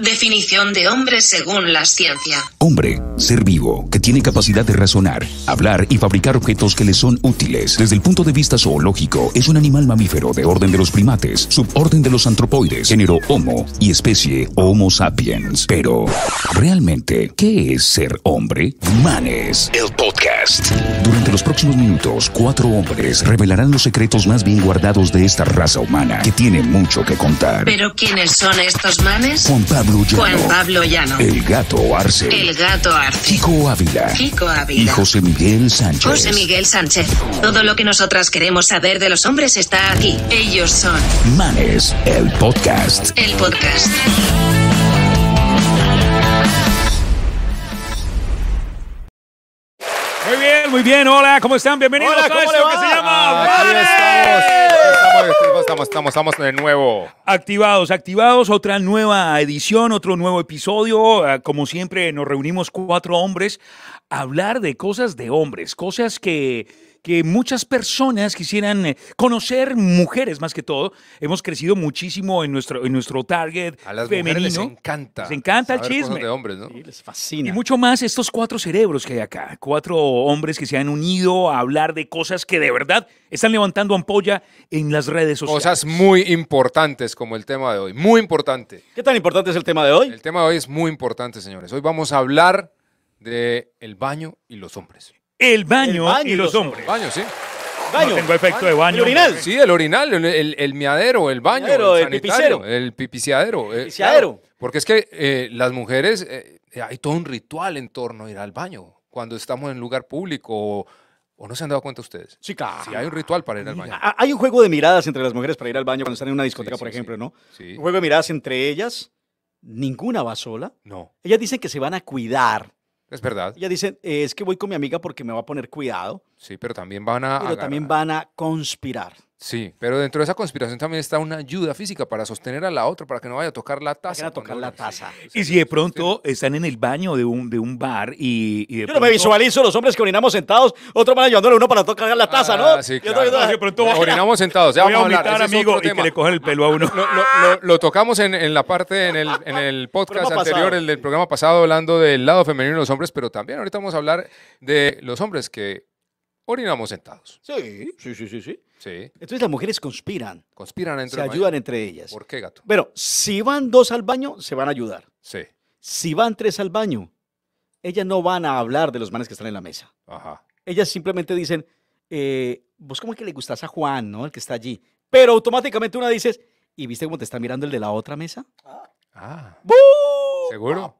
Definición de hombre según la ciencia. Hombre, ser vivo, que tiene capacidad de razonar, hablar y fabricar objetos que le son útiles. Desde el punto de vista zoológico, es un animal mamífero de orden de los primates, suborden de los antropoides, género Homo y especie Homo sapiens. Pero, ¿realmente qué es ser hombre? Manes, el podcast. Durante los próximos minutos, cuatro hombres revelarán los secretos más bien guardados de esta raza humana, que tiene mucho que contar. ¿Pero quiénes son estos manes? Juan Juan Pablo Llano. El gato Arce. El gato Arce. Kiko Ávila. Kiko Ávila. Y José Miguel Sánchez. José Miguel Sánchez. Todo lo que nosotras queremos saber de los hombres está aquí. Ellos son. Manes, el podcast. El podcast. Muy bien, muy bien. Hola, ¿cómo están? Bienvenidos a esto se llama estamos, estamos, estamos de nuevo. Activados, activados, otra nueva edición, otro nuevo episodio. Ah, como siempre, nos reunimos cuatro hombres a hablar de cosas de hombres, cosas que que muchas personas quisieran eh, conocer, mujeres más que todo. Hemos crecido muchísimo en nuestro, en nuestro target A las femenino. Mujeres les encanta. Les encanta el chisme. De hombres, ¿no? les fascina. Y mucho más estos cuatro cerebros que hay acá. Cuatro hombres que se han unido a hablar de cosas que de verdad están levantando ampolla en las redes sociales. Cosas muy importantes como el tema de hoy. Muy importante. ¿Qué tan importante es el tema de hoy? El tema de hoy es muy importante, señores. Hoy vamos a hablar de el baño y los hombres el baño, y los, hombres. Baño, sí. Baño. tengo efecto de baño. orinal. Sí, el orinal, el, miadero, el baño, el, pipicero. el pipiciadero. El pipiciadero. Eh, porque es que eh, las mujeres, eh, hay todo un ritual en torno a ir al baño cuando estamos en lugar público o, no se han dado cuenta ustedes. Sí, claro. Sí, hay un ritual para ir al baño. Hay un juego de miradas entre las mujeres para ir al baño cuando están en una discoteca, por ejemplo, ¿no? Sí. Un juego de miradas entre ellas. Ninguna va sola. No. Ellas dicen que se van a cuidar es verdad. Ya dicen es que voy con mi amiga porque me va a poner cuidado. Sí, pero también van a... Pero también van a conspirar. Sí, pero dentro de esa conspiración también está una ayuda física para sostener a la otra, para que no vaya a tocar la taza. Para tocar la taza. Y si de pronto están en el baño de un, de un bar y, y me visualizo los hombres que orinamos sentados, otro van ayudándole uno para tocar la taza, ¿no? Ah, sí, claro. Ah, de pronto Orinamos sentados, ya vamos a, hablar. amigo, y que le cojan el pelo a uno. Lo, tocamos en, la parte, en el, en el podcast anterior, el del programa pasado, hablando del lado femenino de los hombres, pero también ahorita vamos a hablar de los hombres que orinamos sentados. Sí, sí, sí, sí, sí. Entonces las mujeres conspiran. Conspiran entre Se ayudan entre ellas. ¿Por qué, gato? Pero si van dos al baño, se van a ayudar. Sí. Si van tres al baño, ellas no van a hablar de los manes que están en la mesa. Ajá. Ellas simplemente dicen, eh, vos como que le gustás a Juan, ¿no? El que está allí. Pero automáticamente una dices, ¿y viste cómo te está mirando el de la otra mesa? Ah. ¡Bú! ¿Seguro?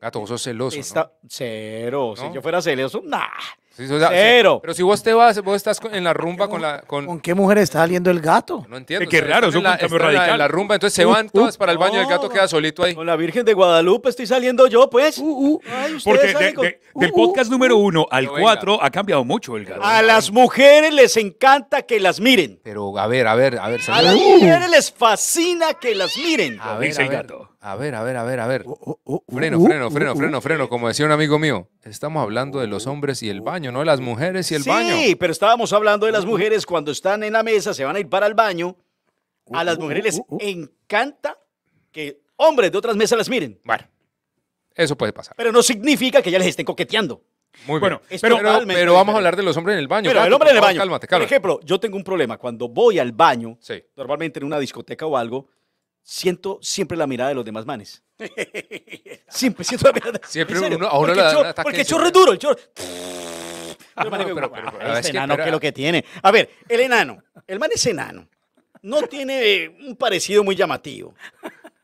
Gato, vos sos celoso. ¿no? cero. Si yo fuera celoso, nah pero si vos te vas, vos estás en la rumba con la. Con, qué mujer está saliendo el gato? no entiendo. Es raro, es un rumba, entonces se van todas para el baño y el gato queda solito ahí. Con la Virgen de Guadalupe estoy saliendo yo, pues. Porque del podcast número uno al cuatro ha cambiado mucho el gato. A las mujeres les encanta que las miren. Pero a ver, a ver, a ver, A las mujeres les fascina que las miren. A ver, a A ver, a ver, a ver, a ver. Freno, freno, freno, freno, freno, como decía un amigo mío. Estamos hablando de los hombres y el baño, de Las mujeres y el baño. Sí, pero estábamos hablando de las uh, uh. mujeres cuando están en la mesa, se van a ir para el baño. Uh, a las mujeres les encanta que hombres de otras mesas las miren. Bueno, eso puede pasar. Pero no significa que ya les estén coqueteando. Muy bueno, bien. Pero, vamos a hablar de los hombres en el baño. Pero el hombre en el baño. Cálmate, cálmate. Por ejemplo, yo tengo un problema. Cuando voy al baño, normalmente en una discoteca o algo, siento siempre la mirada de los demás manes. siempre siento la mirada. Siempre uno, a porque, el chorro duro, el chorro. Pues. es enano lo que tiene. A ver, el enano. El man es enano. No tiene eh, un parecido muy llamativo.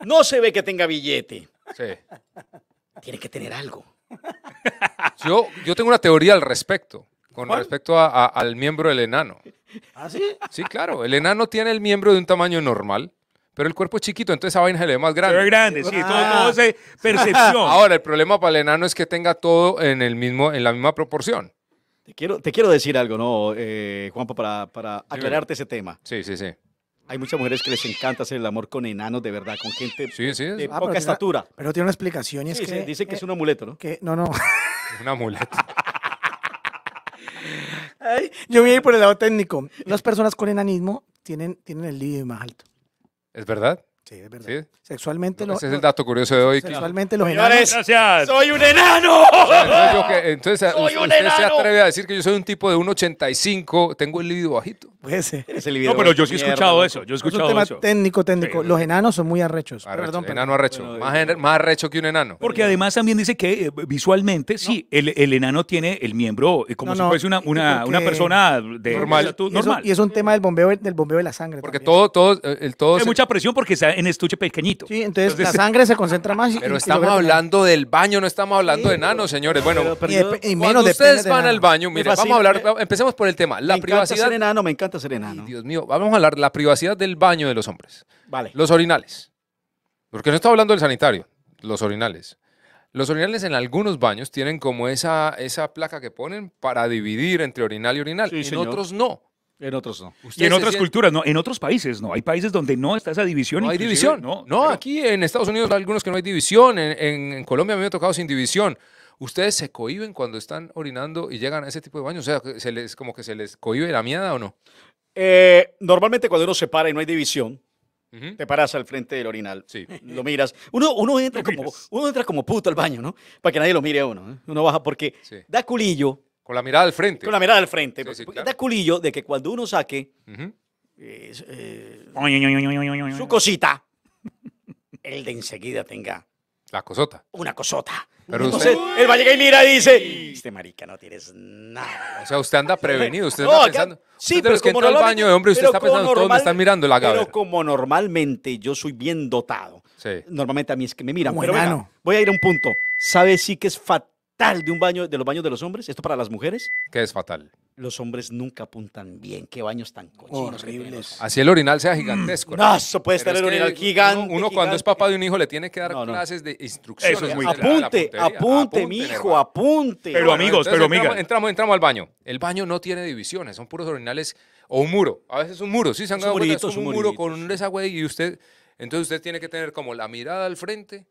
No se ve que tenga billete. Sí. Tiene que tener algo. Yo, yo tengo una teoría al respecto, con respecto al miembro del enano. ¿Ah, sí? Sí, claro. El enano tiene el miembro de un tamaño normal, pero el cuerpo es chiquito, entonces esa vaina se le ve más grande. Se grande, sí, todo, todo ah. es percepción. Ahora, el problema para el enano es que tenga todo en, el mismo, en la misma proporción. Te quiero, decir algo, ¿no, eh, Juanpa, para, aclararte ese tema? Sí, sí, sí. Hay muchas mujeres que les encanta hacer el amor con enanos, de verdad, con gente de ah, poca estatura. pero tiene una explicación y es que... dice que eh, es un amuleto, ¿no? Que, no, no. un amuleto. yo voy a ir por el lado técnico. Las personas con enanismo tienen, tienen el libido más alto. ¿Es verdad? Sí, es verdad. Sexualmente no, los. Ese es el dato curioso de hoy. Sexualmente los enanos. Gracias. ¡Soy un enano! Entonces, soy un usted se atreve a decir que yo soy un tipo de 1,85, tengo el libido bajito. Pues, libido no, pero yo sí he escuchado eso. Yo he escuchado es un tema eso. técnico, técnico. los enanos son muy arrechos. perdón, enano arrecho. más, arrecho que un enano. Porque además también dice que eh, visualmente, sí, el, el, enano tiene el miembro eh, como si fuese una, una, una persona de normal. normal. Y es un tema del bombeo, del bombeo de la sangre. Porque todo, todo, el todo. Hay mucha presión porque se en estuche pequeñito. Sí, entonces, la sangre se concentra más. Pero estamos hablando del baño, no estamos hablando de nanos, señores. Bueno, ustedes van al baño, miren, vamos a hablar, empecemos por el tema, la me privacidad. Encanta ser enano, me encanta ser enano. Dios mío, vamos a hablar de la privacidad del baño de los hombres. Vale. Los orinales. Porque no estamos hablando del sanitario, los orinales. Los orinales en algunos baños tienen como esa, esa placa que ponen para dividir entre orinal y orinal. Sí, en otros no. En otros en otras culturas, no. En otros países, no. Hay países donde no está esa división. No hay división. No, no aquí en Estados Unidos hay algunos que no hay división. En, Colombia me ha tocado sin división. ¿Ustedes se cohiben cuando están orinando y llegan a ese tipo de baños? O sea, ¿se les, como que se les cohibe la mierda o no? Eh, normalmente cuando uno se para y no hay división, te paras al frente del orinal, sí. lo miras. Uno, uno, entra como, uno entra como puto al baño, ¿no? Para que nadie lo mire a uno. ¿eh? Uno baja porque da culillo con la mirada al frente. Con la mirada al frente. Sí, Da pues, este culillo de que cuando uno saque eh, su cosita, él de enseguida tenga. La cosota. Una cosota. Entonces, usted... él va a llegar y mira y dice, este marica no tienes nada. O sea, usted anda prevenido, usted no, está pensando. Sí, pero es que entra al baño de hombre, usted está pensando, todos me están mirando la gaveta. Pero como normalmente yo soy bien dotado, sí. normalmente a mí es que me miran. Bueno. voy a ir a un punto. ¿Sabe sí que es fatal? de un baño de los baños de los hombres, esto para las mujeres. ¿Qué es fatal. Los hombres nunca apuntan bien, qué baños tan cochinos. Así el orinal sea gigantesco. Mm. No, puede estar el orinal gigante. Uno, cuando es papá de un hijo le tiene que dar clases de instrucción. Eso es muy apunte, apunte, apunte, mi hijo, apunte. Pero amigos, pero amigas. Entramos, entramos, al baño. El baño no tiene divisiones, son puros orinales o un muro. A veces un muro, sí, se han dado es un muro con un desagüe y usted, entonces usted tiene que tener como la mirada al frente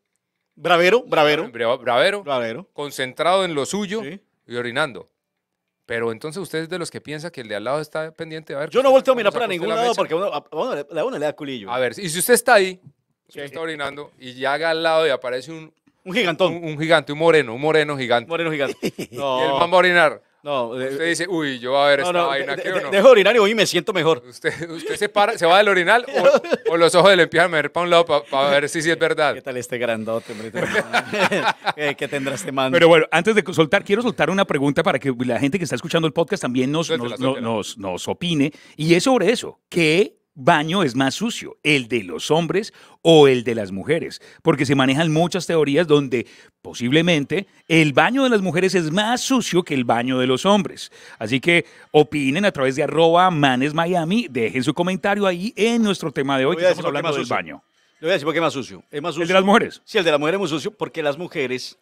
Bravero, bravero. Bravero. Bravero. Concentrado en lo suyo y orinando. Pero entonces usted es de los que piensa que el de al lado está pendiente. A ver, Yo no volteo a mirar para ningún lado porque uno, a, uno, le, a da culillo. A ver, y si usted está ahí, usted está orinando y llega al lado y aparece un... Un gigantón. Un, gigante, un moreno, un moreno gigante. Moreno gigante. no. Y él va a orinar. No, usted dice, uy, yo voy a ver esta vaina aquí o no. Dejo de orinar y hoy me siento mejor. Usted, usted se, para, se va del orinal o, los ojos le empiezan a ver para un lado para ver si, si es verdad. ¿Qué tal este grandote? Este ¿Qué tendrá este mando? Pero bueno, antes de soltar, quiero soltar una pregunta para que la gente que está escuchando el podcast también nos, nos, nos opine. Y es sobre eso. ¿Qué baño es más sucio, el de los hombres o el de las mujeres, porque se manejan muchas teorías donde posiblemente el baño de las mujeres es más sucio que el baño de los hombres. Así que opinen a través de arroba manes Miami, dejen su comentario ahí en nuestro tema de hoy, que estamos hablando del baño. Le voy a decir por qué es más sucio. Es más sucio. El de las mujeres. Sí, el de las mujeres es muy sucio porque las mujeres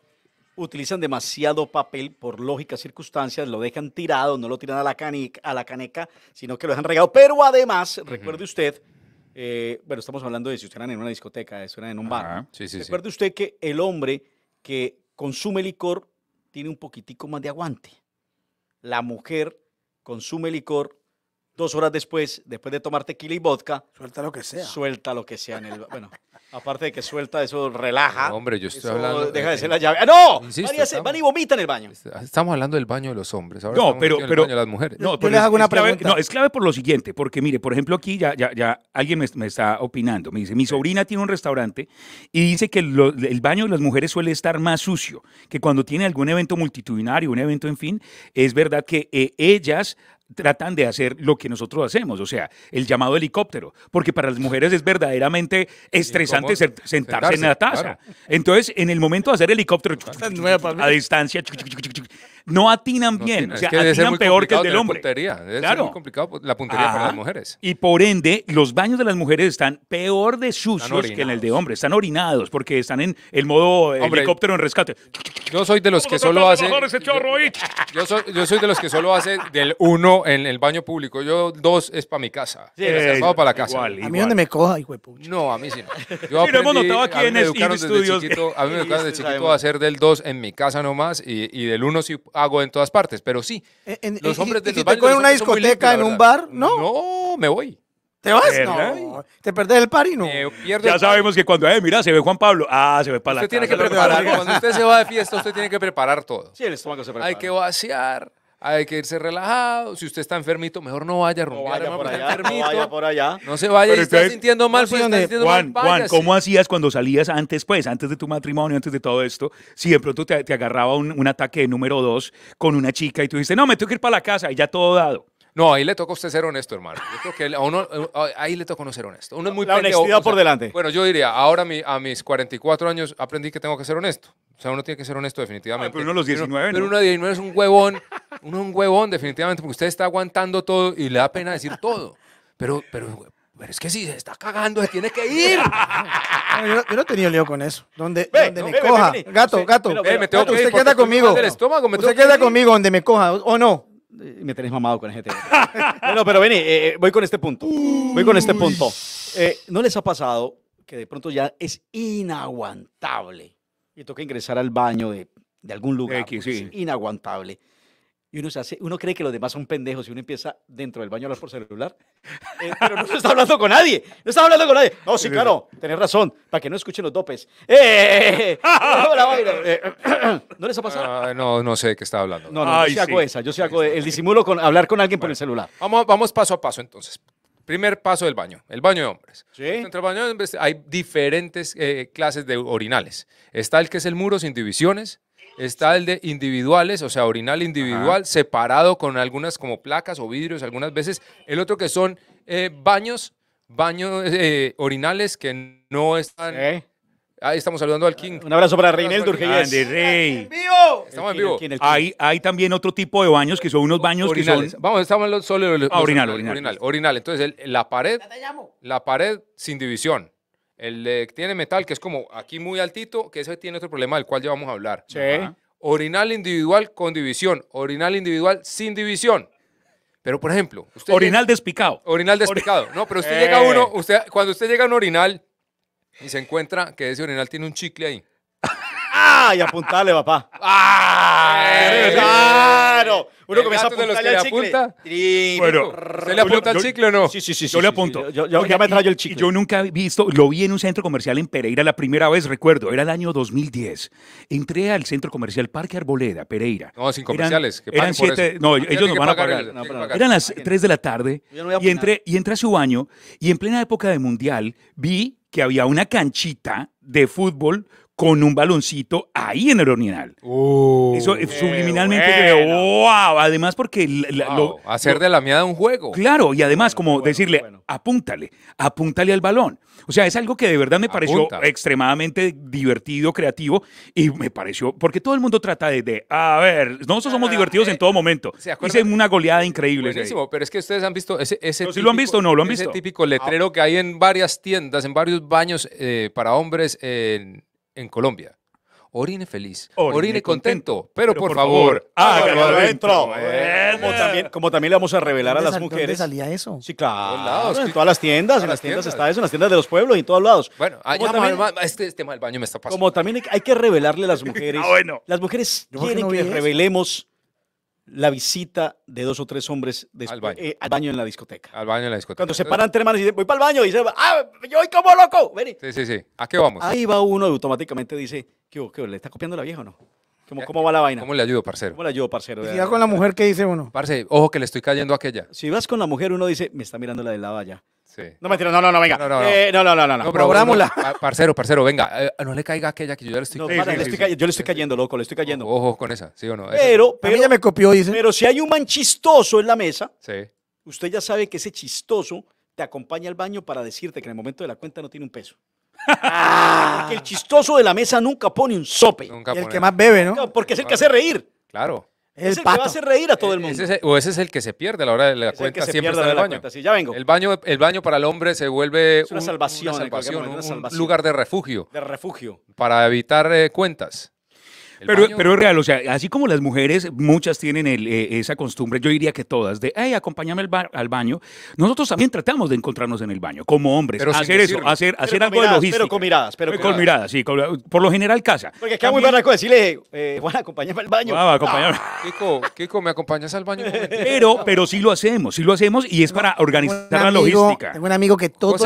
utilizan demasiado papel por lógicas circunstancias, lo dejan tirado, no lo tiran a la, canica, a la caneca, sino que lo dejan regado. Pero además, recuerde usted, eh, bueno, estamos hablando de si usted era en una discoteca, si era en un bar. recuerde usted que el hombre que consume licor tiene un poquitico más de aguante. La mujer consume licor dos horas después, después de tomar tequila y vodka. Suelta lo que sea. Suelta lo que sea en el. Bueno, aparte de que suelta, eso relaja. hombre, yo estoy hablando. Deja de, ser la llave. ¡Ah, no! van y vomitan en el baño. Estamos hablando del baño de los hombres. no, pero. pero las mujeres. No, pero yo les hago una pregunta. no, es clave por lo siguiente, porque mire, por ejemplo, aquí ya, ya, alguien me, está opinando. Me dice: mi sobrina tiene un restaurante y dice que el baño de las mujeres suele estar más sucio, que cuando tiene algún evento multitudinario, un evento, en fin, es verdad que eh, ellas tratan de hacer lo que nosotros hacemos, o sea, el llamado helicóptero, porque para las mujeres es verdaderamente estresante sentarse, en la taza. Entonces, en el momento de hacer helicóptero, a distancia, no atinan bien. o sea, atinan peor que el del hombre. Puntería, debe claro. Ser muy complicado la puntería para las mujeres. Y por ende, los baños de las mujeres están peor de sucios que en el de hombre. Están orinados porque están en el modo eh, helicóptero en rescate. Yo soy de los que solo hace. Yo soy, de los que solo hace del uno en el baño público. Yo dos es para mi casa. Sí, para la casa. A mí donde me coja, hijo de pucha. No, a mí sí. No. Yo aprendí, hemos notado aquí en a mí me educaron desde chiquito a hacer del dos en mi casa nomás y, y del uno sí hago en todas partes, pero sí. los hombres de los una discoteca, en un bar? No. No, me voy. ¿Te vas? No, te perdés el y no. ya sabemos que cuando, eh, mira, se ve Juan Pablo, ah, se ve para la la Usted tiene que preparar, cuando usted se va de fiesta, usted tiene que preparar todo. Sí, el estómago se prepara. Hay que vaciar, hay que irse relajado. Si usted está enfermito, mejor no vaya a No vaya por allá, no vaya No se vaya está sintiendo mal, pues, sintiendo Juan, mal, Juan, ¿cómo hacías cuando salías antes, pues, antes de tu matrimonio, antes de todo esto? Si de pronto te, te agarraba un, ataque de número dos con una chica y tú dices, no, me tengo que ir para la casa y ya todo dado. No, ahí le toca a usted ser honesto, hermano. ahí le toca uno ser honesto. Uno es muy honestidad por delante. Bueno, yo diría, ahora a mis 44 años aprendí que tengo que ser honesto. O sea, uno tiene que ser honesto definitivamente. Ah, pero uno a los 19, pero, ¿no? Pero uno a 19 es un huevón, uno es un huevón definitivamente, porque usted está aguantando todo y le da pena decir todo. Pero, pero, es que si se está cagando, se tiene que ir. yo, no tenía lío con eso. Donde, me coja. gato, gato. usted queda conmigo. usted queda conmigo donde me coja, o no me tenés mamado con tema. no, pero vení, eh, eh, voy con este punto. Voy con este punto. Eh, ¿No les ha pasado que de pronto ya es inaguantable y toca ingresar al baño de, de algún lugar? X, Es pues, inaguantable y uno, se hace, uno cree que los demás son pendejos y uno empieza dentro del baño a hablar por celular, eh, pero no se está hablando con nadie, no está hablando con nadie. No, sí, claro, tenés razón, para que no escuchen los dopes. Eh, eh, eh ¿No les ha pasado? Ah, no, no sé de qué está hablando. No, no, yo sí hago esa, yo se hago el disimulo con hablar con alguien por el celular. Vamos, vamos paso a paso entonces. Primer paso del baño, el baño de hombres. ¿Sí? Entre el baño de hombres hay diferentes clases de orinales. Está el que es el muro sin divisiones, Está el de individuales, o sea, orinal individual, separado con algunas como placas o vidrios algunas veces. El otro que son eh, baños, baños eh, orinales que no están... Ahí estamos saludando al King. Un abrazo para Reinel Durgeyes. Rey. vivo! Estamos en vivo. Hay, también otro tipo de baños que son unos baños que son... Vamos, estamos solo... Ah, los, orinal, orinal, orinal. entonces la pared... La pared sin división. El que tiene metal, que es como aquí muy altito, que ese tiene otro problema del cual ya vamos a hablar. Sí. Orinal individual con división. Orinal individual sin división. Pero, por ejemplo, usted Orinal despicado. Orinal despicado. no, pero usted llega a eh. uno, usted, cuando usted llega a un orinal y se encuentra que ese orinal tiene un chicle ahí. ¡Ah! Y apuntale papá. ¡Ah! ¡Claro! Uno comienza a apuntarle al chicle. Bueno, ¿Se le apunta al chicle o no? Sí, sí, sí. Yo le apunto. Yo, ya me el Yo nunca he visto, lo vi en un centro comercial en Pereira la primera vez, recuerdo, era el año 2010. Entré al centro comercial Parque Arboleda, Pereira. No, sin comerciales, Eran, siete, no, ellos no van a pagar Eran las 3 de la tarde y entré, y entré a su baño y en plena época de mundial vi que había una canchita de fútbol con un baloncito ahí en el orinal. Uh, Eso eh, subliminalmente wow, además porque hacer de la miada un juego. Claro, y además como decirle, apúntale, apúntale al balón. O sea, es algo que de verdad me pareció extremadamente divertido, creativo y me pareció porque todo el mundo trata de, a ver, nosotros somos ah, divertidos en eh, todo momento. Hice una goleada increíble. pero es que ustedes han visto ese, típico, lo han visto no, típico letrero que hay en varias tiendas, en varios baños eh, para hombres en en Colombia. Orine feliz, orine, contento, pero, por, favor, hágalo adentro. Como, también, le vamos a revelar a las mujeres. ¿Dónde salía eso? Sí, claro. En, todas las tiendas, en, las tiendas, está en las tiendas de los pueblos y en todos lados. Bueno, este, tema este del baño me está pasando. Como también hay, que revelarle a las mujeres. Ah, las mujeres quieren que revelemos la visita de dos o tres hombres eh, al, baño. en la discoteca. Al baño en la discoteca. Cuando se paran tres manos y dicen, voy para el baño, y dicen, ah, yo voy como loco. Vení. Sí, sí, sí. ¿A qué vamos? Ahí va uno y automáticamente dice, ¿qué, qué le está copiando la vieja o no? ¿Cómo, ¿Cómo, va la vaina? ¿Cómo le ayudo, parcero? ¿Cómo le ayudo, parcero? si vas con la mujer, ¿qué dice uno? Parce, ojo que le estoy cayendo a aquella. Si vas con la mujer, uno dice, me está mirando la de la valla. Sí. No, mentira, no, no, no, venga. No, no, no. Eh, no, no, parcero, parcero, venga. Eh, eh, no le caiga aquella que yo ya le estoy Yo le estoy cayendo, loco, le estoy cayendo. Ojo con esa, ¿sí o no? Pero, pero. ella me copió, dice. Pero si hay un man chistoso en la mesa, sí. usted ya sabe que ese chistoso te acompaña al baño para decirte que en el momento de la cuenta no tiene un peso. Ah. que el chistoso de la mesa nunca pone un sope. Nunca y el que más bebe, ¿no? Porque es el que hace reír. Claro es el, que va a hacer reír a todo el eh, mundo. o ese es el que se pierde a la hora de la cuenta, siempre está en el baño. Cuenta, sí, ya vengo. El baño. El baño para el hombre se vuelve una, salvación, una un lugar de refugio. De refugio. Para evitar eh, cuentas. Pero, pero es real, o sea, así como las mujeres, muchas tienen eh, esa costumbre, yo diría que todas, de, hey, acompáñame al, baño. Nosotros también tratamos de encontrarnos en el baño, como hombres, hacer eso, hacer, algo de logística. Pero con miradas, pero con, con miradas. sí, por lo general casa. Porque queda muy barato decirle, bueno eh, Juan, acompáñame al baño. Ah, acompáñame. Kiko, Kiko, ¿me acompañas al baño? Pero, pero sí lo hacemos, sí lo hacemos y es para organizar la logística. Tengo un amigo que todo,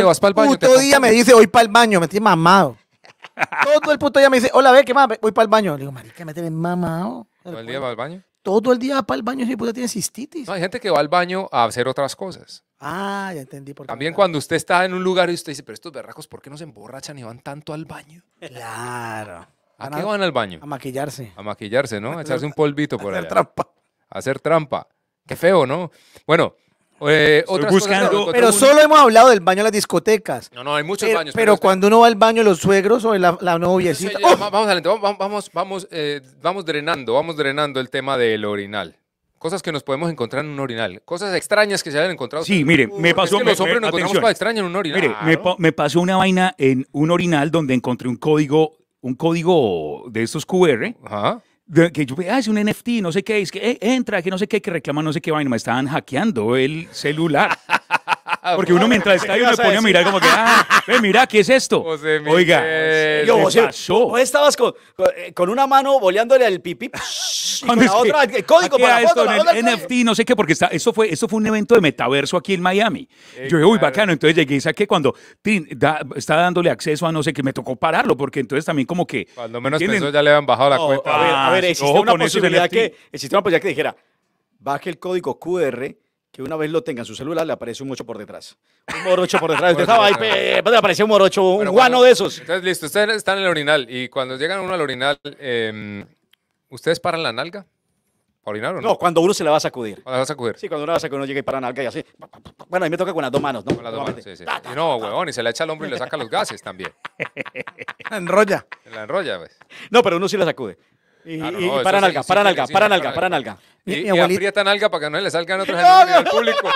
día me dice, hoy para el baño, me estoy mamado. Todo el puto día me dice, hola, ve, ¿qué más? Voy para el baño. Le digo, marica, me tienes mamado. ¿Todo el pues, día va al baño? Todo el día va para el baño, ese puta tiene cistitis. No, hay gente que va al baño a hacer otras cosas. Ah, ya entendí. Por qué También cuando usted está en un lugar y usted dice, pero estos berracos, ¿por qué no se emborrachan y van tanto al baño? Claro. ¿A, qué van al baño? A maquillarse. A maquillarse, ¿no? A echarse un polvito por ahí. A hacer trampa. A hacer trampa. Qué feo, ¿no? Bueno, eh, otras pero solo hemos hablado del baño en las discotecas. No, no, hay muchos baños. Pero, cuando uno va al baño, los suegros o la, la noviecita. ¡Oh! Vamos adelante, vamos, vamos, eh, vamos drenando, vamos drenando el tema del orinal. Cosas que nos podemos encontrar en un orinal. Cosas extrañas que se hayan encontrado. Sí, mire, me pasó. en un me, pasó una vaina en un orinal donde encontré un código, un código de esos QR. Ajá que yo ah, es un NFT, no sé qué, es que eh, entra, que no sé qué, que reclama no sé qué vaina, me estaban hackeando el celular. Ah, porque uno mientras está ahí uno se pone a mirar como que, ah, mira, ¿qué es esto? Oiga, Yo, ¿qué pasó? estabas eh, con, una mano boleándole al pipí y con la otra, eh, el código para foto, esto, eh. la el NFT, no sé qué, porque está, eso, fue, eso fue un evento de metaverso aquí en Miami. yo dije, uy, bacano. Entonces llegué y saqué cuando estaba está dándole acceso a no sé qué, me tocó pararlo, porque entonces también como que. Cuando menos ya le habían bajado la cuenta. a ver, a ver, ah, existe una posibilidad que, existe una posibilidad que dijera, baje el código QR que una vez lo tenga en su celular, le aparece un morocho por detrás. Un morocho por detrás. Pues, le apareció un morocho, un guano de esos. Entonces, listo, ustedes están en el orinal y cuando llegan uno al orinal, em, ¿ustedes paran la nalga? orinar o no? No, cuando uno se la va a sacudir. la va a sacudir. Sí, cuando uno la va a sacudir, uno llega y para nalga y así. Bueno, a mí me toca con las dos manos, ¿no? Con las dos manos, sí, sí. y no, huevón, y se la echa al hombro y le saca los gases también. la enrolla. La enrolla, pues. No, pero uno sí la sacude. Y, para nalga, para nalga, para nalga, para nalga y, mi abuelita... y, alga para que no le salgan otros animales al público.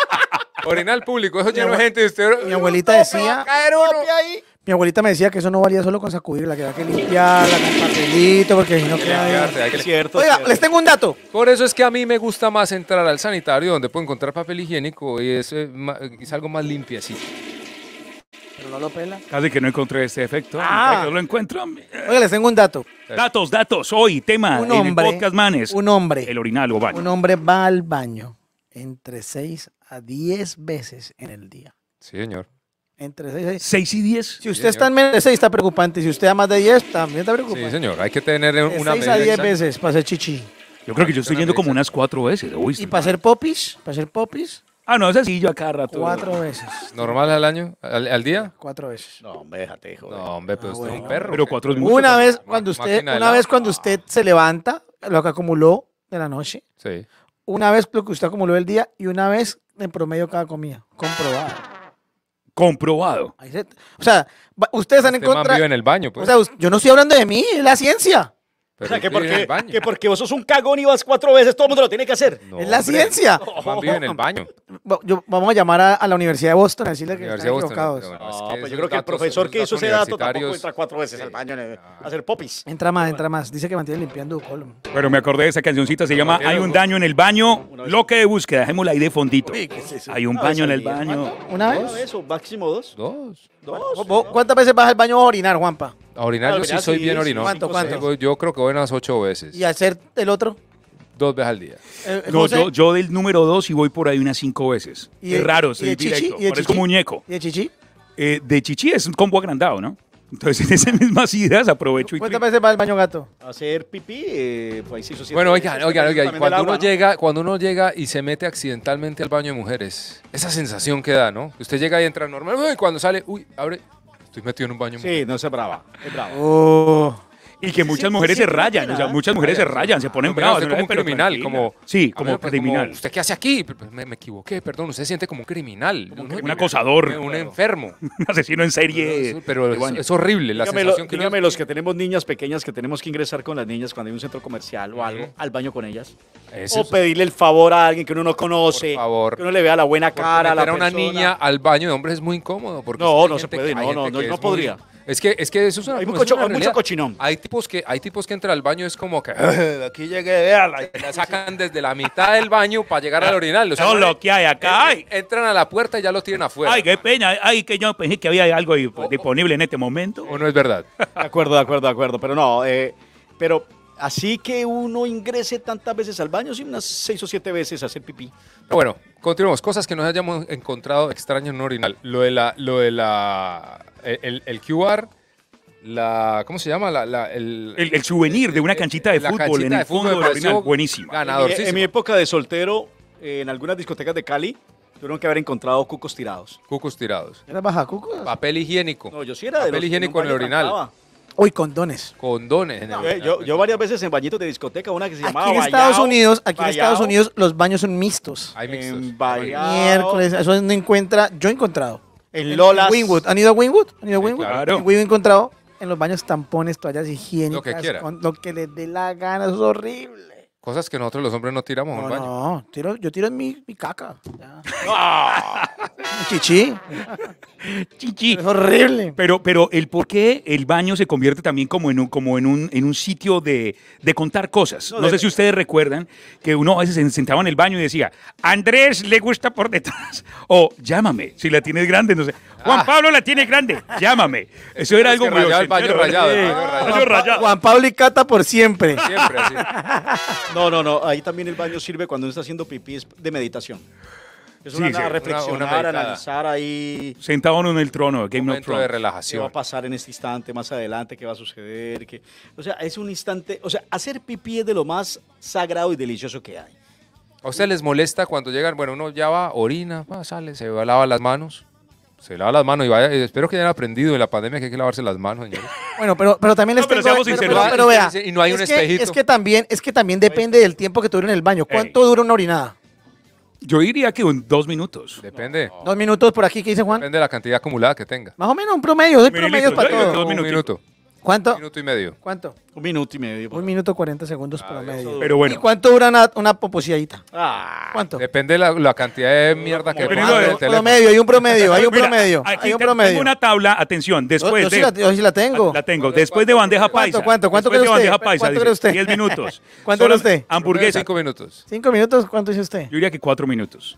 Orinar al público, eso lleno de gente. Usted, mi abuelita decía. Caer uno. Mi abuelita me decía que eso no valía solo con sacudirla, que había que limpiarla con papelito, porque si no queda. Que... Cierto, Oiga, les tengo un dato. Por eso es que a mí me gusta más entrar al sanitario donde puedo encontrar papel higiénico y es, eh, es algo más limpiecito no lo pela. Casi que no encontré ese efecto. Ah. Que lo encuentro. Oiga, les tengo un dato. Datos, datos. Hoy, tema un hombre, en el podcast Manes. Un hombre. El orinal o baño. Un hombre va al baño entre 6 a 10 veces en el día. Sí, señor. Entre 6 y 10. Si usted está en menos de 6, está preocupante. Si usted a más de 10, también está preocupante. Sí, señor. Hay que tener una de 6 a 10 veces para hacer chichi. Yo creo que yo estoy yendo como unas 4 veces. ¿Y para hacer popis? ¿Para hacer popis? Ah, no, ese sí yo a cada rato. Cuatro veces. ¿Normal al año? ¿Al, día? Cuatro veces. No, hombre, déjate, hijo. No, hombre, pero ah, usted es un perro. Pero cuatro es mucho. Una vez cuando usted, una vez cuando usted se levanta, lo que acumuló de la noche, Sí. una vez lo que usted acumuló del día y una vez en promedio cada comida. Comprobado. Comprobado. o sea, ustedes están en este contra. en el baño, pues. O sea, yo no estoy hablando de mí, es la ciencia o sea, que porque, que porque vos sos un cagón y vas cuatro veces, todo el mundo lo tiene que hacer. es la ciencia. en el baño. vamos a llamar a, la Universidad de Boston a decirle que están equivocados. Pues yo creo que el profesor que hizo ese dato tampoco entra cuatro veces al baño a hacer popis. Entra más, entra más. Dice que mantiene limpiando colon. Pero me acordé de esa cancióncita se llama Hay un daño en el baño, lo que de búsqueda. Dejémosla ahí de fondito. Hay un baño en el baño. ¿Una vez? ¿Una vez máximo Dos. ¿Dos? ¿Cuántas veces vas al baño a orinar, Juanpa? A orinar, yo sí soy bien orinoso. ¿Cuánto, cuánto? Yo creo que voy unas ocho veces. ¿Y hacer el otro? Dos veces al día. Eh, no, yo, del número dos y voy por ahí unas cinco veces. Qué es raro, chichi? directo. ¿Y muñeco. ¿De chichi? Eh, de chichi es un combo agrandado, ¿no? Entonces, en esas mismas ideas aprovecho y... ¿Cuántas veces va al baño gato? Hacer pipí, eh, pues ahí sí Bueno, oigan, oigan, oigan, cuando uno llega, cuando uno llega y se mete accidentalmente al baño de mujeres, esa sensación que da, ¿no? Usted llega y entra normal, y cuando sale, uy, abre, Estoy metido en un baño. muy... Sí, no se brava. Es brava. Oh. Y que muchas pues, mujeres se rayan, o sea, muchas mujeres se rayan, se ponen bravas. como criminal, como... Sí, como criminal. ¿Usted qué hace aquí? Me equivoqué, perdón, usted se siente como un criminal. Un acosador. Un enfermo. Un asesino en serie. Pero es horrible la sensación que... Dígame, los que tenemos niñas pequeñas que tenemos que ingresar con las niñas cuando hay un centro comercial o algo, al baño con ellas. O pedirle el favor a alguien que uno no conoce, que uno le vea la buena cara a la persona. una niña al baño de hombres es muy incómodo. Porque no, no se puede, no, no, no podría. Es que, eso es una, hay mucho, cochinón. Hay tipos, que, hay tipos que entran al baño es como que aquí llegué, a la sacan desde la mitad del baño para llegar al orinal. Son lo que hay acá. Entran a la puerta y ya lo tienen afuera. Ay, qué pena. Ay, que yo pensé que había algo disponible en este momento. O no es verdad. De acuerdo, de acuerdo, de acuerdo. Pero no, eh, pero así que uno ingrese tantas veces al baño, sí, unas seis o siete veces a hacer pipí. Bueno, Continuamos. Cosas que nos hayamos encontrado extrañas en Orinal. Lo de la. Lo de la el, el QR. La, ¿Cómo se llama? La, el, el, souvenir de una canchita de fútbol en el fondo fútbol de Orinal. Buenísimo. En, mi época de soltero, en algunas discotecas de Cali, Tuvieron que haber encontrado cucos tirados. Cucos tirados. ¿Era baja cucos? Papel higiénico. No, yo sí era Papel de higiénico en el orinal. Uy, condones. Condones. Eh, yo, varias veces en bañitos de discoteca, una que se llamaba Aquí en Estados Unidos, aquí en Estados Unidos los baños son mixtos. Hay mixtos. En Miércoles, eso no encuentra, yo he encontrado. En, Lola, Winwood. ¿Han ido a Winwood? ¿Han ido a Winwood? En Winwood he encontrado en los baños tampones, toallas higiénicas, lo que, quiera. lo que les dé la gana, eso es horrible. Cosas que nosotros los hombres no tiramos no, baño. No, tiro, yo tiro mi, caca. Chichi. Chichi. Es horrible. Pero, pero el por qué el baño se convierte también como en un, como en un, en un sitio de, contar cosas. No, sé si ustedes recuerdan que uno a veces se sentaba en el baño y decía, Andrés le gusta por detrás. O llámame, si la tienes grande. No sé. Juan ah. Pablo la tiene grande, llámame. Eso era algo muy... Juan, Pablo y Cata por siempre. Siempre, No, no, no. Ahí también el baño sirve cuando uno está haciendo pipí de meditación. Es una, nada reflexionar, analizar ahí. Sentado en el trono, Game of de relajación. ¿Qué va a pasar en este instante, más adelante? ¿Qué va a suceder? ¿Qué? O sea, es un instante. O sea, hacer pipí es de lo más sagrado y delicioso que hay. ¿A sea, les molesta cuando llegan? Bueno, uno ya va, orina, va, sale, se lava las manos se lava las manos y vaya, eh, espero que hayan aprendido de la pandemia que hay que lavarse las manos, Bueno, pero, pero también les pero vea, y no hay es un que, espejito. Es que también, es que también depende del tiempo que tuvieron en el baño. ¿Cuánto dura una orinada? Yo diría que dos minutos. Depende. Dos minutos por aquí, ¿qué dice Juan? Depende de la cantidad acumulada que tenga. Más o menos un promedio, dos promedios para todo. Dos minutos. ¿Cuánto? Un minuto y medio. ¿Cuánto? Un minuto y medio. Un minuto cuarenta segundos por promedio. Ah, Pero bueno. ¿Y cuánto dura una, una ah. ¿Cuánto? Depende de la, la, cantidad de mierda que pongas. Hay un promedio, hay un promedio, hay un promedio. hay Tengo una tabla, atención, después yo, de... Sí la, sí la tengo. Ah, la tengo. Después de bandeja paisa. ¿Cuánto, cuánto, cuánto cree de usted? bandeja paisa, ¿Cuánto cree usted? 10 minutos. ¿Cuánto cree usted? Hamburguesa. 5 minutos. ¿Cinco minutos? ¿Cuánto dice usted? Yo diría que 4 minutos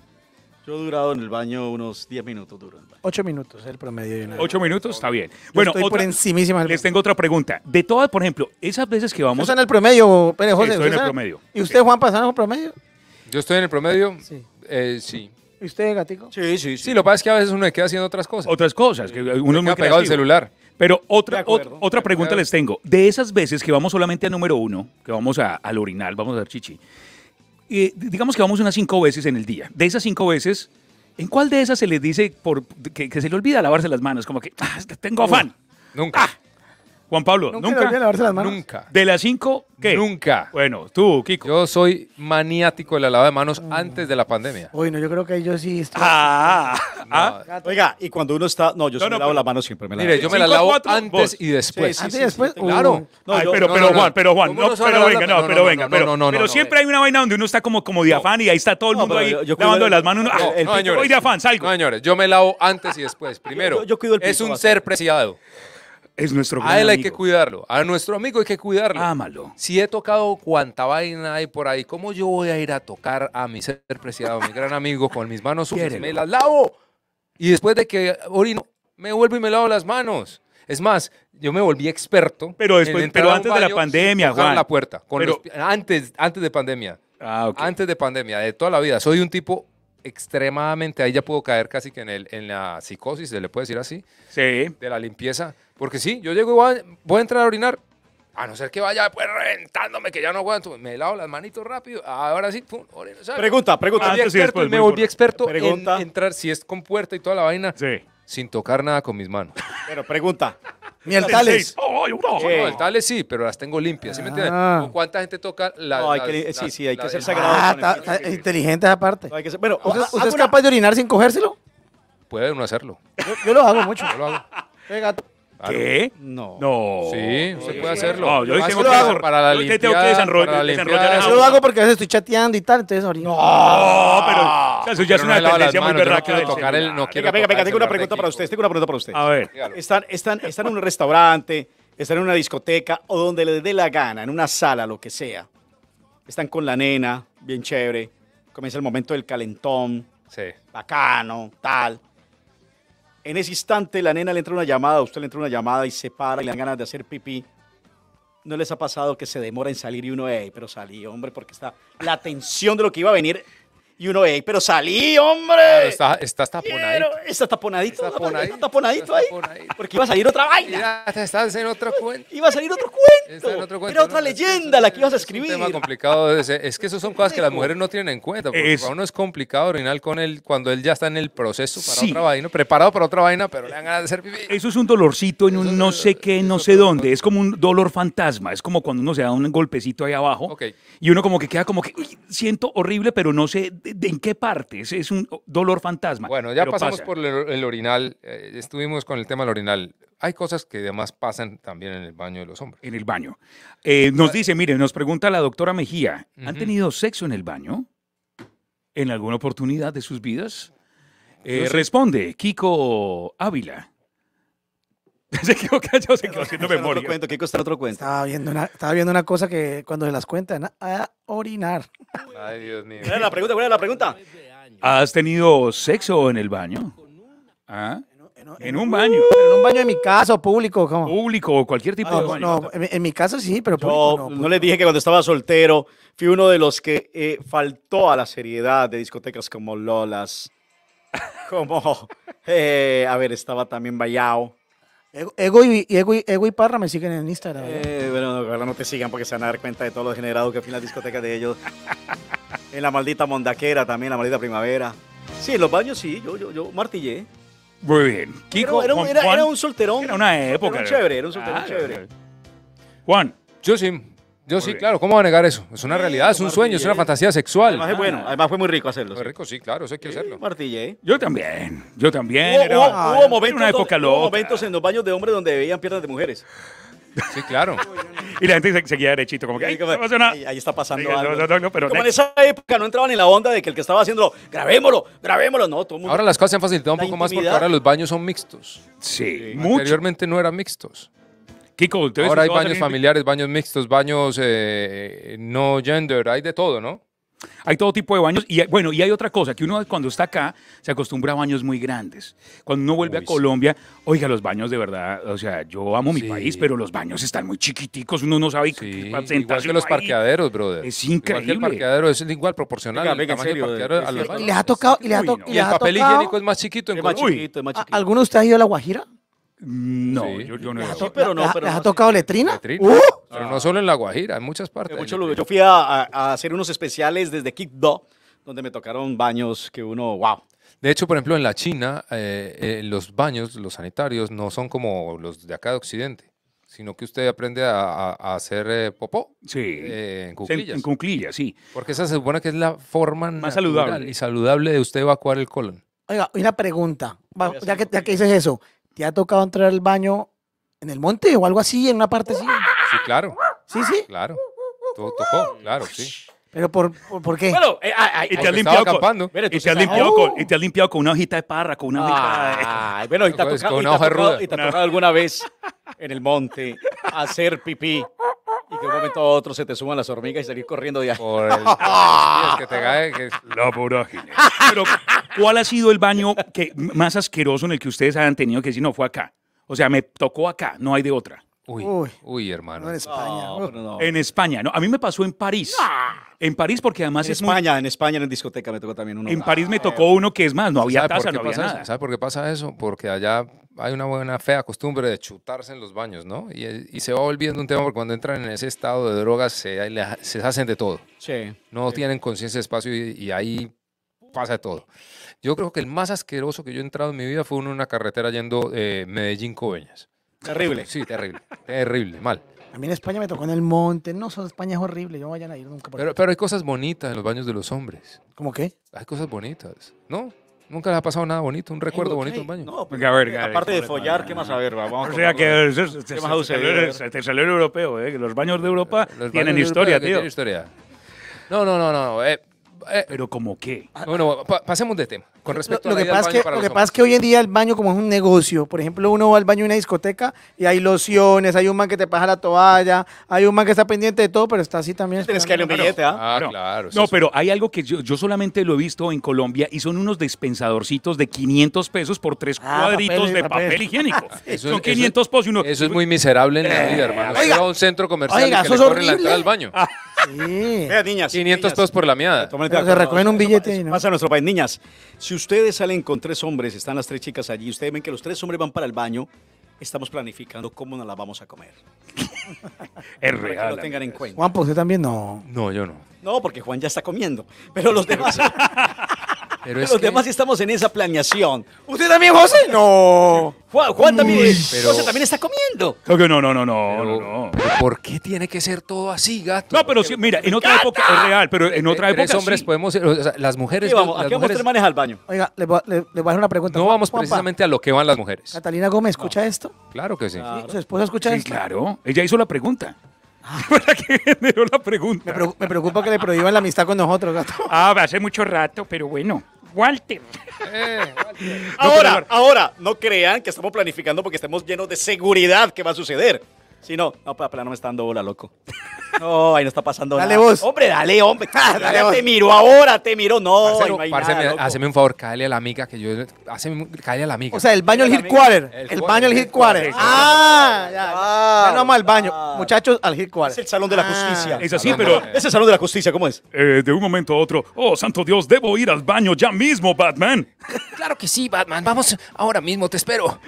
durado en el baño unos 10 minutos. 8 minutos el promedio. 8 minutos, está bien. bueno, otra, por Les tengo otra pregunta. De todas, por ejemplo, esas veces que vamos... en el promedio, Pérez José. Estoy en el promedio. ¿Y usted, Juan, en el promedio? Yo estoy en el promedio. Sí. Eh, ¿Y usted, gatico? Sí, sí, sí. lo que pasa es que a veces uno se queda haciendo otras cosas. Otras cosas, que uno me muy pegado al celular. Pero otra, otra pregunta les tengo. De esas veces que vamos solamente a número uno, que vamos al orinal, vamos a dar chichi, digamos que vamos unas cinco veces en el día. De esas cinco veces, ¿en cuál de esas se le dice por, que, se le olvida lavarse las manos? Como que, ah, tengo afán. Nunca. Ah, Juan Pablo, nunca. ¿De las cinco? ¿Qué? Nunca. Bueno, tú, Kiko. Yo soy maniático de la lava de manos mm. antes de la pandemia. Uy, no, yo creo que yo sí estoy. Ah, ah Oiga, y cuando uno está. No, yo me lavo las manos siempre. Me Mire, yo me la lavo antes y después. Antes y después. Claro. Ay, pero, pero Juan, pero Juan, pero venga, no, pero venga, pero, pero siempre hay una vaina donde uno está como, como de y ahí está todo el mundo ahí lavando las manos. ah, el- voy de salgo. No, señores, yo me lavo antes y después. Primero, Yo- es un ser preciado. Es nuestro amigo, A él hay que cuidarlo. A nuestro amigo hay que cuidarlo. Ámalo. Si he tocado cuanta vaina hay por ahí, ¿cómo yo voy a ir a tocar a mi ser preciado, mi gran amigo, con mis manos sucias? Me las lavo. Y después de que orino, me vuelvo y me lavo las manos. Es más, yo me volví experto. Pero después, antes de la pandemia, Juan. la puerta. antes, antes de pandemia. Ah, antes de pandemia, de toda la vida. Soy un tipo extremadamente, ahí ya puedo caer casi que en, el, en la psicosis, se le puede decir así, sí. de la limpieza. Porque sí, yo llego y voy a, entrar a orinar, a no ser que vaya pues reventándome, que ya no aguanto. Me lavo las manitos rápido. Ahora sí, pum, orino, pregunta, pregunta. Ah, me experto, me experto en entrar, si es con puerta y toda la vaina. Sí sin tocar nada con mis manos. Pero pregunta. Miel tales. Oh, no, el tales sí, pero las tengo limpias, ¿sí me entiendes? Ah. ¿Cuánta gente toca la, no, hay que, sí, sí, hay que ser sagrado. Ah, inteligente aparte. bueno, ¿Usted, ah, es capaz de orinar sin cogérselo? Puede uno hacerlo. Yo, lo hago mucho. Yo lo hago. Venga. ¿Qué? No. No. Sí, se puede hacerlo. No, yo, dije lo hago. Para la Yo lo hago porque a veces estoy chateando y tal, entonces ahorita. No, pero ah, eso ya es una tendencia muy berraca. que tocar el, no venga, venga, venga, tengo una pregunta para usted. Tengo una pregunta para usted. A ver. Están, están, están en un restaurante, están en una discoteca o donde les dé la gana, en una sala, lo que sea. Están con la nena, bien chévere. Comienza el momento del calentón. Sí. Bacano, tal en ese instante la nena le entra una llamada, usted le entra una llamada y se para y le dan ganas de hacer pipí. ¿No les ha pasado que se demora en salir y uno, hey, pero salí, hombre, porque está la tensión de lo que iba a venir y uno, ve pero salí, hombre. Pero está, está, taponadito. está taponadito. Está taponadito, ahí. Porque iba a salir otra vaina. Mira, estás en otro cuento. Iba a salir otro cuento. En otro cuento. Era otra leyenda la que ibas a escribir. Es un tema complicado. Es que esas son cosas que las mujeres no tienen en cuenta. Porque para uno es complicado orinar con él cuando él ya está en el proceso para otra vaina, preparado para otra vaina, pero le dan ganas de ser Eso es un dolorcito en un no sé qué, no sé dónde. Es como un dolor fantasma. Es como cuando uno se da un golpecito ahí abajo. Y uno como que queda como que, uy, siento horrible, pero no sé ¿De en qué parte? Es, un dolor fantasma. Bueno, ya pasamos por el, orinal, eh, estuvimos con el tema del orinal. Hay cosas que además pasan también en el baño de los hombres. En el baño. Eh, nos ah. dice, mire, nos pregunta la doctora Mejía, ¿han tenido sexo en el baño? ¿En alguna oportunidad de sus vidas? Eh, responde Kiko Ávila. se memoria. cuento, otro cuento? Estaba viendo, una, estaba viendo una cosa que cuando se las cuentan, a orinar. Ay, Dios mío. ¿Cuál es la pregunta? la pregunta? ¿Has tenido sexo en el baño? ¿Ah? En, un baño. en un baño uh, en mi casa público. Público o cualquier tipo ah, de baño. en, mi caso sí, pero público no. No les dije que cuando estaba soltero fui uno de los que eh, faltó a la seriedad de discotecas como Lolas. Como, eh, a ver, estaba también vallado. Ego, y, Parra me siguen en Instagram. Eh, eh bueno, no te sigan porque se van a dar cuenta de todo lo generado que fui en la discoteca de ellos. en la maldita Mondaquera también, la maldita Primavera. Sí, en los baños sí, yo, yo, yo martillé. Muy bien. Kiko, era, un solterón. Era una época. chévere, era un solterón chévere. Juan. Yo sí. Yo sí, claro, ¿cómo va a negar eso? Es una realidad, es un sueño, es una ¿eh? fantasía sexual. Además, es bueno, ah. además fue muy rico hacerlo. Fue rico, sí, claro, eso hay que hacerlo. Martille. ¿eh? Yo también, yo también. Hubo, momentos, época momentos en los baños de hombres donde veían piernas de mujeres. Sí, claro. y la gente seguía derechito, como que ahí, está pasando algo. pero en esa época no entraban en la onda de que el que estaba haciendo grabémoslo, grabémoslo, no. Todo mundo... Ahora las cosas se han facilitado un poco más porque ahora los baños son mixtos. Sí, sí. Anteriormente no eran mixtos. Ahora hay baños familiares, baños mixtos, baños eh, no gender, hay de todo, ¿no? Hay todo tipo de baños. Y bueno, y hay otra cosa, que uno cuando está acá se acostumbra a baños muy grandes. Cuando uno vuelve a Colombia, oiga, los baños de verdad, o sea, yo amo mi país, pero los baños están muy chiquiticos, uno no sabe sí. qué Igual que los parqueaderos, brother. Es increíble. Igual que el parqueadero es igual proporcional ha tocado, y, el papel higiénico es más chiquito en es ¿Alguno de ustedes ha ido a La Guajira? No, yo, no. ha tocado letrina? ¡Uh! pero no solo en La Guajira, en muchas eh, partes. yo fui a, hacer unos especiales desde Quibdó, donde me tocaron baños que uno, wow. De hecho, por ejemplo, en la China, eh, eh, los baños, los sanitarios, no son como los de acá de Occidente, sino que usted aprende a, hacer popó. en cuclillas. sí. Porque esa se supone que es la forma más saludable y saludable de usted evacuar el colon. Oiga, una pregunta, ya que, ya que dices eso. ¿Te ha tocado entrar al baño en el monte o algo así, en una parte así? Sí, claro. ¿Sí, sí? Claro. Todo tocó, claro, sí. ¿Pero por, por, qué? Bueno, eh, ah, ah, y te has limpiado con, y, te has limpiado con, una hojita de parra, con una bueno, y te ha tocado alguna vez en el monte hacer pipí y que un momento a otro se te suman las hormigas y salir corriendo de Por el que te la vorágine. Pero, ¿cuál ha sido el baño que, más asqueroso en el que ustedes han tenido que decir, no, fue acá? O sea, me tocó acá, no hay de otra. Uy, uy, hermano. No en España. No, en España, no. A mí me pasó en París. En París, porque además es España, en España, en discoteca me tocó también uno. En ah, París me tocó uno que es más, no había taza, no había nada. ¿Sabe por qué pasa eso? Porque allá hay una buena fea costumbre de chutarse en los baños, ¿no? Y, se va volviendo un tema porque cuando entran en ese estado de drogas se, se hacen de todo. Sí. No tienen conciencia de espacio y, ahí pasa de todo. Yo creo que el más asqueroso que yo he entrado en mi vida fue uno en una carretera yendo eh, Medellín-Coveñas. Terrible. Sí, terrible. terrible, mal. A mí en España me tocó en el monte. No, España es horrible. Yo no vayan a ir nunca. Por pero, pero hay cosas bonitas en los baños de los hombres. ¿Cómo qué? Hay cosas bonitas, ¿no? ¿Nunca le ha pasado nada bonito? ¿Un recuerdo bonito en baño? aparte de follar, ¿qué más a ver? o sea, que el celular europeo, ¿eh? los baños de Europa tienen historia, tío. No, no, no, no. Eh, eh, ¿Pero como qué? Ah, bueno, pasemos de tema. Con respecto lo, a que, pasa es que, lo que pasa que hoy en día el baño como es un negocio. Por ejemplo, uno va al baño de una discoteca y hay lociones, hay un man que te pasa la toalla, hay un man que está pendiente de todo, pero está así también. Tienes que billete, ¿ah? ah claro. No, pero hay algo que yo, yo, solamente lo he visto en Colombia y son unos dispensadorcitos de 500 pesos por tres ah, cuadritos de papel, higiénico. son 500 pesos uno... Eso es muy miserable en la vida, hermano. Eh, oiga, un centro comercial que la entrada al baño. 500 todos por la miada. Se recogen un billete. y Pasa a nuestro país. Niñas, si ustedes salen con tres hombres, están las tres chicas allí, ustedes ven que los tres hombres van para el baño, estamos planificando cómo nos la vamos a comer. es real. Juan, pues usted también no. No, yo no. No, porque Juan ya está comiendo. Pero los demás. Pero los demás estamos en esa planeación. ¿Usted también, José? No. Juan, también. José también está comiendo. Creo no, no, no, no. no, no. ¿Por qué tiene que ser todo así, gato? No, pero mira, en otra época es real, pero en eh, otra época. Los hombres podemos. O sea, las mujeres. vamos, aquí vamos a baño. Oiga, le, voy a hacer una pregunta. No vamos precisamente a lo que van las mujeres. ¿Catalina Gómez escucha ah. esto? Claro que sí. Claro. ¿Su esposa escucha esto? claro. Ella hizo la pregunta. Ah. ¿Para qué generó la pregunta? Me, preocupa, que le prohíban la amistad con nosotros, gato. Ah, hace mucho rato, pero bueno. Walter. Eh, ahora, ahora, no crean que estamos planificando porque estamos llenos de seguridad que va a suceder. Si no, no, pero no me está dando bola, loco. No, ahí no está pasando dale nada. Dale vos. Hombre, dale, hombre. dale Te miro ahora, te miro. No, hazme no un favor, cállale a la amiga que yo. cállale a la amiga. O sea, el baño del hit quarter. El, baño del hit quarter. Ah, ya. Ah, ya no vamos al baño. Ah. Muchachos, al hit quarter. Es el salón de la ah. justicia. es así, pero. ¿ese salón de la justicia, ¿cómo es? Eh, de un momento a otro. Oh, santo Dios, debo ir al baño ya mismo, Batman. Claro que sí, Batman. Vamos ahora mismo, te espero.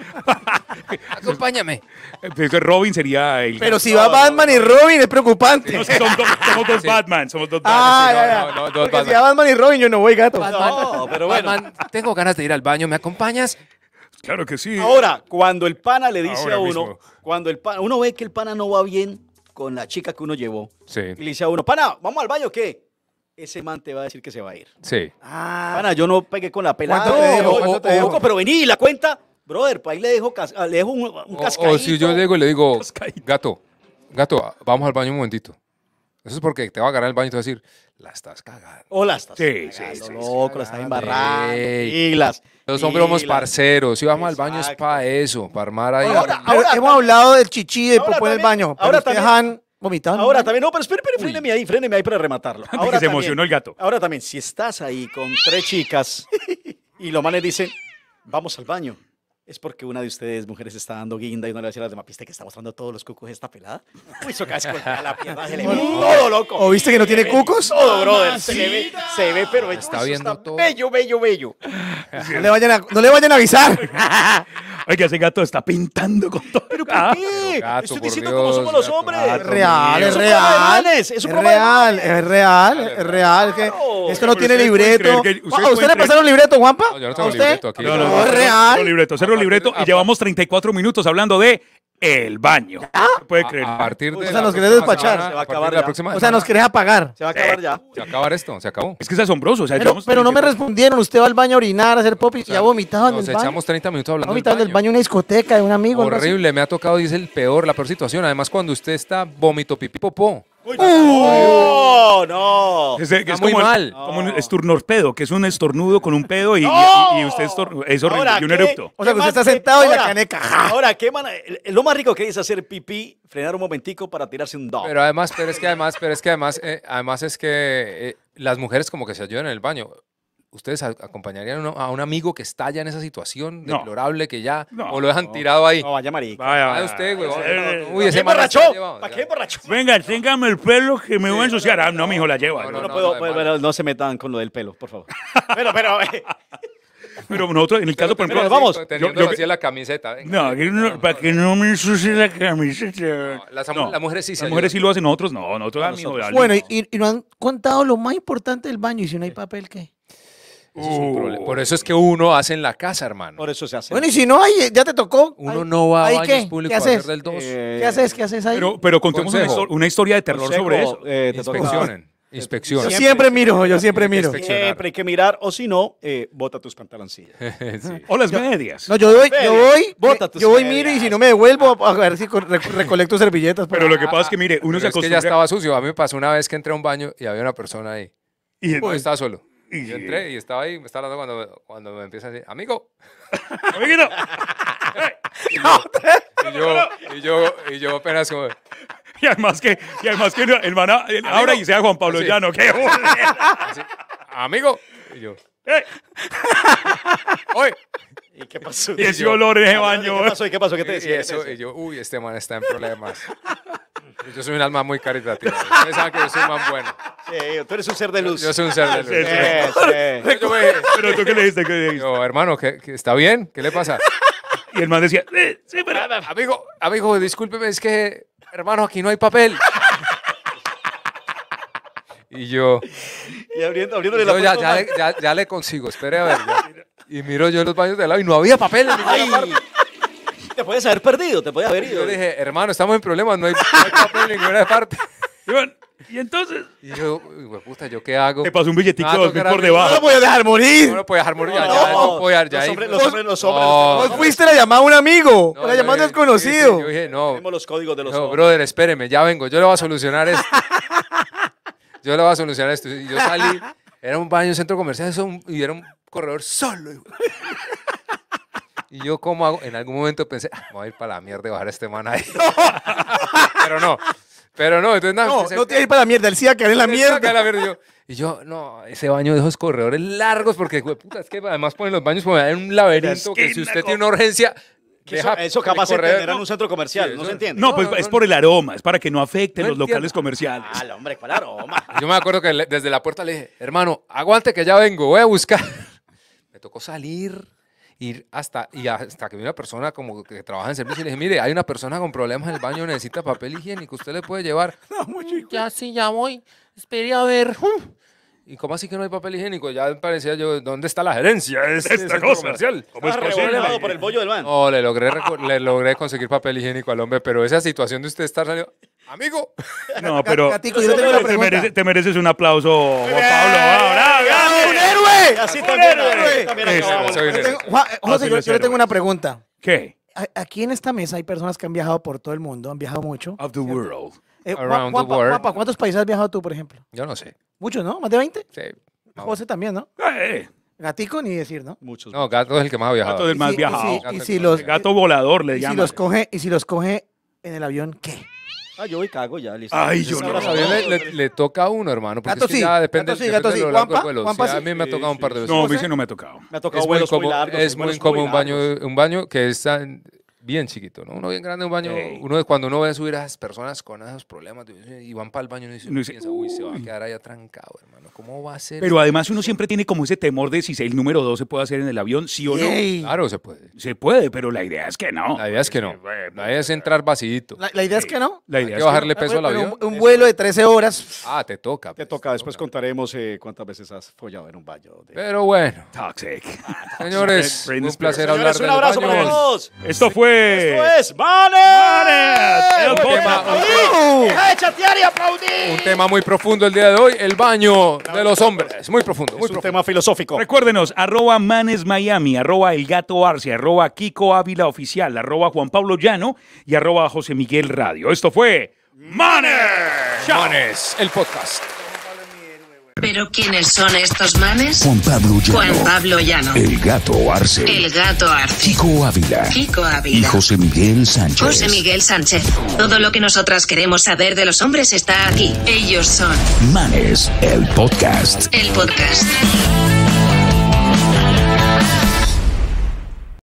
Acompáñame. Robin sería pero si va Batman y Robin es preocupante. somos dos Batman, somos dos ah, Batman. Porque si va Batman y Robin yo no voy gato. Batman, No, pero bueno. tengo ganas de ir al baño, ¿me acompañas? Claro que sí. Ahora, cuando el pana le dice a uno, cuando el uno ve que el pana no va bien con la chica que uno llevó. Y le dice a uno, pana, ¿vamos al baño o qué? Ese man te va a decir que se va a ir. sí. Ah. Pana, yo no pegué con la pelada. ¿Cuánto pero vení, la cuenta. Brother, para pues ahí le dejo, le un, un O, si yo llego y le digo, gato, gato, vamos al baño un momentito. Eso es porque te va a agarrar el baño y te va a decir, la estás cagando. O la estás sí, cagando, sí, loco, sí, la estás embarrando. Y las, Los hombres somos parceros. Si vamos al baño es para eso, para armar ahí. Ahora, hemos hablado del chichi de popó en el baño. ahora también Ahora también, no, pero espérenme ahí, fréneme ahí para rematarlo. Ahora se emocionó el gato. Ahora también, si estás ahí con tres chicas y los manes dicen, vamos al baño es porque una de ustedes, mujeres, está dando guinda y no le decía a las demás, ¿viste que está mostrando todos los cucos esta pelada? Pues eso la pierna, se le ve todo loco. ¿O viste que no tiene cucos? Todo, ah, brother, se ve, se ve, pero está, viendo todo. bello, bello, bello. No le vayan a, no le vayan a avisar. Ay, que ese gato está pintando con todo. ¿Pero por qué? Estoy diciendo cómo somos los hombres. real, es real. Es, real, es real, es real. Esto no tiene libreto. ¿Usted, le pasaron libreto, Juanpa? No, yo no tengo libreto aquí. No, no, no, no, cero libreto y llevamos 34 minutos hablando de el baño. ¿Ah? No puede creer. o sea, nos querés despachar. se va a acabar o sea, nos querés apagar. Se va a acabar ya. Se va a acabar esto, se acabó. Es que es asombroso. O sea, pero, no me respondieron. Usted va al baño a orinar, a hacer pop y ya vomitaba en echamos 30 minutos hablando Vomitando del baño. baño una discoteca de un amigo. Horrible, me ha tocado, dice el peor, la peor situación. Además, cuando usted está vómito, pipí, popó. Uy, ¡Oh! no. Es, es muy mal. como un estornorpedo, que es un estornudo con un pedo y, y, usted eso es y un eructo. erupto. O sea, que usted está sentado y la caneca. Ahora, ¿qué man, lo más rico que es hacer pipí, frenar un momentico para tirarse un dog. Pero además, pero es que además, pero es que además, eh, además es que eh, las mujeres como que se ayudan en el baño. ¿Ustedes acompañarían a un amigo que está ya en esa situación deplorable que ya o lo dejan tirado ahí? No, vaya marica. Vaya, ah, vaya, usted, uy, ese borracho. ¿Para qué borracho? Venga, téngame el pelo que me voy a ensuciar. Ah, no, hijo, la lleva. No, puedo, no se metan con lo del pelo, por favor. pero, pero. Eh. Pero nosotros, en el caso, por ejemplo, vamos. Teniendo así la camiseta. No, para que no me ensucie la camiseta. las, mujeres sí Las mujeres sí lo hacen, nosotros no. Nosotros, Bueno, y, nos han contado lo más importante del baño. Y si no hay papel, ¿qué? Por eso es que uno hace en la casa, hermano. Por eso se hace. Bueno, y si no ya te tocó. Uno no va a baños públicos hacer del 2. Eh, ¿Qué haces? ¿Qué haces ahí? Pero, contemos una, historia de terror sobre eso. Eh, inspeccionen. Yo siempre, miro, yo siempre miro. Siempre hay que mirar, o si no, eh, bota tus pantaloncillas. O las medias. No, yo voy, yo voy, bota tus yo voy, miro y si no me devuelvo a ver si recolecto servilletas. Pues. Pero lo que pasa es que, mire, uno se es que ya estaba sucio. A mí me pasó una vez que entré a un baño y había una persona ahí. y, pues estaba solo yo entré y estaba ahí, me estaba hablando cuando, cuando me empieza a decir, amigo, amiguito. y, yo, y, yo, y, yo, apenas como... Y además que, y además que el man ah, ahora y sea Juan Pablo ya Llano, qué Así, Amigo. Y yo, Eh. ¡Oye! ¿Y qué pasó? Y ese olor en baño. ¿Qué pasó? ¿Y qué pasó? ¿Qué te decía? Y, eso, y yo, uy, este man está en problemas. yo soy un alma muy caritativa. Ustedes saben que yo soy un man bueno. Sí, tú eres un ser de luz. Yo, soy un ser de luz. Sí, sí. pero tú qué le dijiste, ¿Qué dijiste? Yo, hermano, está bien? ¿Qué le pasa? Y el man decía, eh, sí, pero... Amigo, amigo, discúlpeme, es que, hermano, aquí no hay papel. Y yo. Y abriendo, abriéndole la puerta... ya, ya, ya, le consigo, espere a ver. Y miro yo los baños de al lado y no había papel. En Te puedes haber perdido, te puedes haber ido. Yo dije, hermano, estamos en problemas, no hay, papel en ninguna parte. Y entonces. Y yo, puta, ¿yo qué hago? Te pasó un billetito ah, por debajo. No lo voy a dejar morir. No lo a dejar morir, No no, ya. Los hombres, los hombres, No, fuiste la llamada a un amigo, la llamada a un desconocido. Yo dije, no, Tenemos los códigos de los no, brother, espéreme, ya vengo, yo le voy a solucionar esto. yo le voy a solucionar esto. Y yo salí, era un baño, un centro comercial, eso, y corredor solo. Y yo como hago, en algún momento pensé, ah, voy a ir para la mierda y bajar a este man ahí. pero no, pero no, entonces nada. No, no te ir para la mierda, el sí que a la mierda. y yo, no, ese baño de esos corredores largos, porque puta, es que además ponen los baños como en un laberinto, que si usted tiene una urgencia, eso, eso, capaz de en un centro comercial, no se entiende. No, pues es por el aroma, es para que no afecte los locales comerciales. Ah, hombre, ¿cuál aroma? Yo me acuerdo que desde la puerta le dije, hermano, aguante que ya vengo, voy a buscar. Me tocó salir, ir hasta, y hasta que vi una persona como que trabaja en servicio y le dije, mire, hay una persona con problemas en el baño, necesita papel higiénico, usted le puede llevar. ya sí, ya voy. esperé a ver. ¿Y cómo así que no hay papel higiénico? Ya parecía yo, ¿dónde está la gerencia? Es esta cosa. comercial. ¿Cómo es por el del le logré, le logré conseguir papel higiénico al hombre, pero esa situación de usted estar saliendo... Amigo. No, pero... te, mereces, te, mereces, un aplauso, Pablo. Eh, ¡Bravo, bravo! Eh, eh, José, yo, le tengo una pregunta. ¿Qué? Aquí en esta mesa hay personas que han viajado por todo el mundo, han viajado mucho. Of the world. Eh, around the world. ¿cuántos países has viajado tú, por ejemplo? Yo no sé. Muchos, ¿no? ¿Más de 20? Sí. José también, ¿no? Eh. Gatico ni decir, ¿no? Muchos. no, gato es el que más ha viajado. Gato el más viajado. volador le y si los coge en el avión, ¿qué? Ah, yo voy y cago ya, listo. Ay, yo no. A Le, le, toca a uno, hermano, porque es que sí, depende, gato sí, gato de sí. largo del vuelo. a mí me ha tocado un par de veces. No, a mí sí no me ha tocado. Me ha tocado es vuelos muy, largos, es muy incómodo un baño, un baño que es bien chiquito, ¿no? Uno bien grande, un baño. Uno es cuando uno ve subir a esas personas con esos problemas y van para el baño, uno piensa, uy, se va a quedar allá trancado, hermano. ¿Cómo va a ser? Pero además uno siempre tiene como ese temor de si el número 2 se puede hacer en el avión, sí o no. Claro, se puede. Se puede, pero la idea es que no. La idea es que no. La idea es entrar vacíito. La, idea es que no. La idea Hay que bajarle peso al avión. Un, vuelo de 13 horas. Ah, te toca. te pues, toca. Después contaremos eh, cuántas veces has follado en un baño. Pero bueno. Toxic. Señores, un placer hablar de un abrazo para todos. Esto fue esto es Manes. El un, y uh. un tema muy profundo el día de hoy, el baño de los hombres. Muy profundo, muy es un tema filosófico. Recuérdenos, arroba Manes Miami, arroba El Gato Arce, arroba Kiko Ávila Oficial, arroba Juan Pablo Llano y arroba José Miguel Radio. Esto fue Manes. Manes, el podcast. ¿Pero quiénes son estos manes? Juan Pablo Llano. Juan Pablo Llano. El gato Arce. El gato Arce. Kiko Ávila. Kiko Ávila. Y José Miguel Sánchez. José Miguel Sánchez. Todo lo que nosotras queremos saber de los hombres está aquí. Ellos son. Manes, el podcast. El podcast.